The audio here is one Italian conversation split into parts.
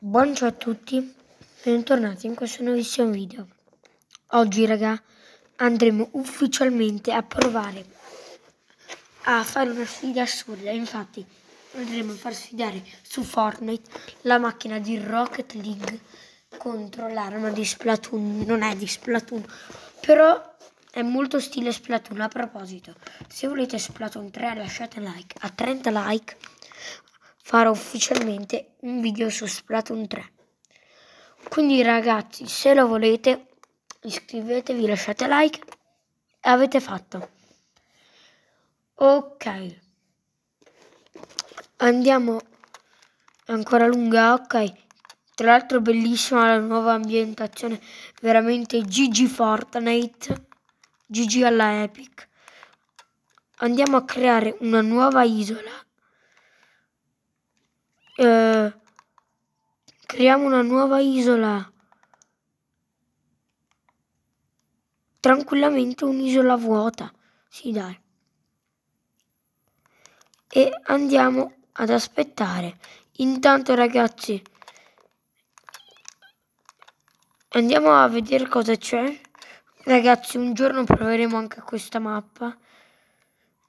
Buongiorno a tutti, bentornati in questo nuovissimo video. Oggi raga andremo ufficialmente a provare a fare una sfida assurda, infatti andremo a far sfidare su Fortnite la macchina di Rocket League contro l'arma di Splatoon, non è di Splatoon, però è molto stile Splatoon. A proposito, se volete Splatoon 3 lasciate like, a 30 like farò ufficialmente un video su Splatoon 3. Quindi ragazzi, se lo volete, iscrivetevi, lasciate like e avete fatto. Ok. Andiamo ancora lunga, ok. Tra l'altro bellissima la nuova ambientazione, veramente GG Fortnite, GG alla Epic. Andiamo a creare una nuova isola eh, creiamo una nuova isola. Tranquillamente un'isola vuota. Sì, dai. E andiamo ad aspettare. Intanto, ragazzi, andiamo a vedere cosa c'è. Ragazzi, un giorno proveremo anche questa mappa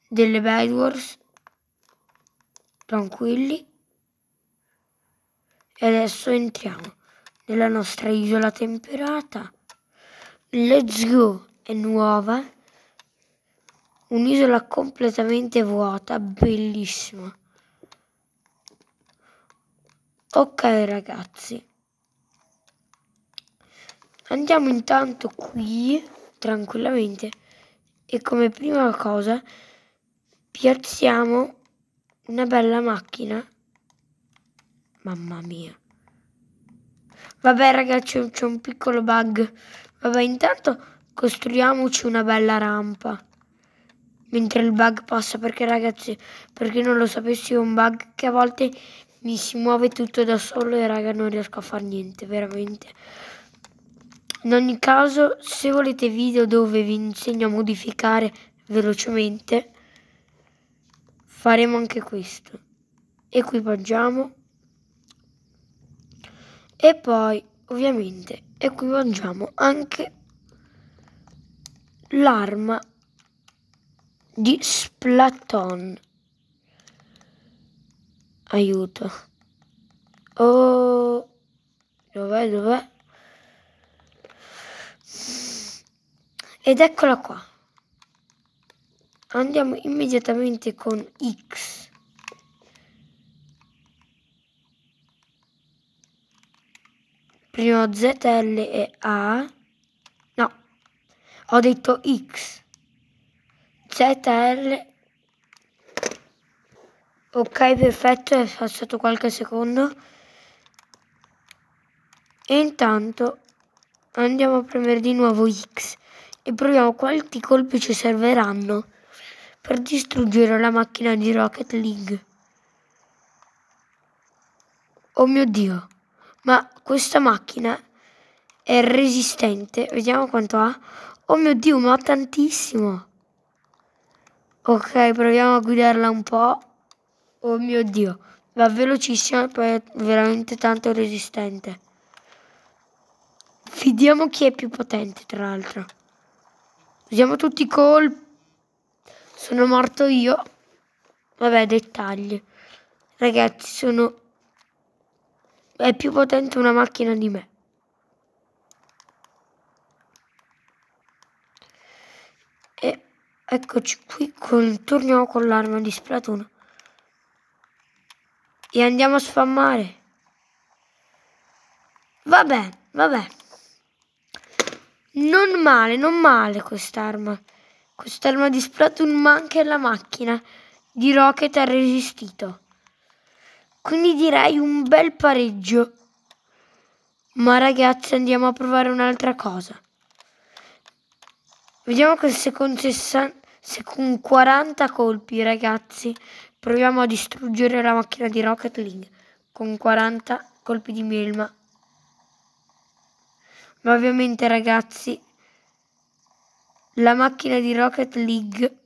delle Bad Wars. Tranquilli. E adesso entriamo nella nostra isola temperata. Let's go! È nuova. Un'isola completamente vuota, bellissima. Ok ragazzi. Andiamo intanto qui, tranquillamente. E come prima cosa piazziamo una bella macchina Mamma mia. Vabbè ragazzi, c'è un piccolo bug. Vabbè, intanto costruiamoci una bella rampa. Mentre il bug passa, perché ragazzi, perché non lo sapessi, è un bug che a volte mi si muove tutto da solo e raga non riesco a fare niente, veramente. In ogni caso, se volete video dove vi insegno a modificare velocemente, faremo anche questo. Equipaggiamo e poi, ovviamente, equipaggiamo anche l'arma di Splaton. Aiuto. Oh, dov'è, dov'è? Ed eccola qua. Andiamo immediatamente con X. ne ho ZL e A. No, ho detto X. ZL. Ok, perfetto, è passato qualche secondo. E intanto andiamo a premere di nuovo X e proviamo quanti colpi ci serviranno per distruggere la macchina di Rocket League. Oh mio Dio! ma questa macchina è resistente. Vediamo quanto ha. Oh mio Dio, ma ha tantissimo. Ok, proviamo a guidarla un po'. Oh mio Dio, va velocissima e poi è veramente tanto resistente. Fidiamo chi è più potente, tra l'altro. Usiamo tutti i colpi. Sono morto io. Vabbè, dettagli. Ragazzi, sono è più potente una macchina di me. E eccoci qui con il torneo con l'arma di Splatoon. E andiamo a sfammare. Vabbè, vabbè. Non male, non male quest'arma. Quest'arma di Splatoon ma anche la macchina di Rocket ha resistito. Quindi direi un bel pareggio. Ma ragazzi andiamo a provare un'altra cosa. Vediamo che se con, 60, se con 40 colpi ragazzi proviamo a distruggere la macchina di Rocket League con 40 colpi di melma. Ma ovviamente ragazzi la macchina di Rocket League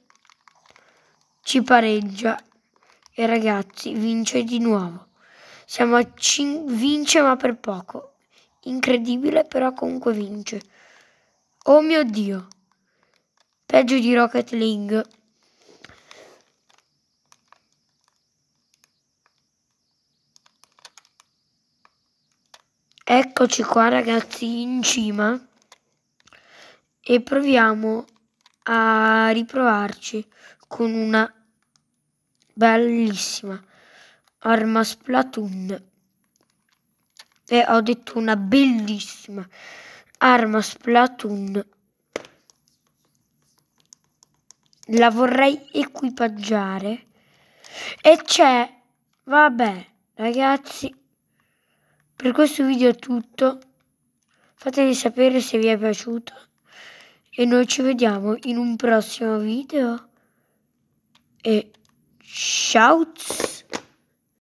ci pareggia e ragazzi, vince di nuovo. Siamo a cin- vince ma per poco. Incredibile, però comunque vince. Oh mio Dio. Peggio di Rocket League. Eccoci qua ragazzi in cima e proviamo a riprovarci con una bellissima arma splatoon e ho detto una bellissima arma splatoon la vorrei equipaggiare e c'è vabbè ragazzi per questo video è tutto fatemi sapere se vi è piaciuto e noi ci vediamo in un prossimo video e shouts